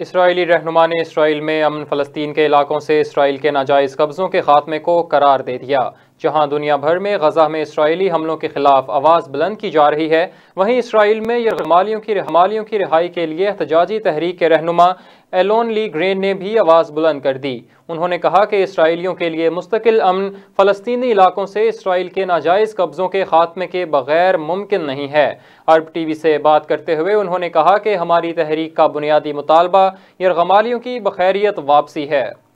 Israeli रहनुमा ने Israel में अमन फ़लस्तीन के इलाकों से इसराइल के नाजायज़ कब्ज़ों के खात्मे को करार दे दिया जहां दुनिया भर में गजा में इसराइली हमलों के खिलाफ आवाज़ बुलंद की जा रही है वहीं इसराइल में यमालियों की रमालियों की रिहाई के लिए एहतजाजी तहरीक के रहनुमा एलोन ली ग्रेन ने भी आवाज़ बुलंद कर दी उन्होंने कहा कि इसराइलियों के लिए मुस्तकिल अमन फ़लस्तीनी इलाकों से इसराइल के नाजायज़ कब्ज़ों के खात्मे के बगैर मुमकिन नहीं है अरब टी वी से बात करते हुए उन्होंने कहा कि हमारी तहरीक का बुनियादी मुतालबा यमालियों की बखैरियत वापसी है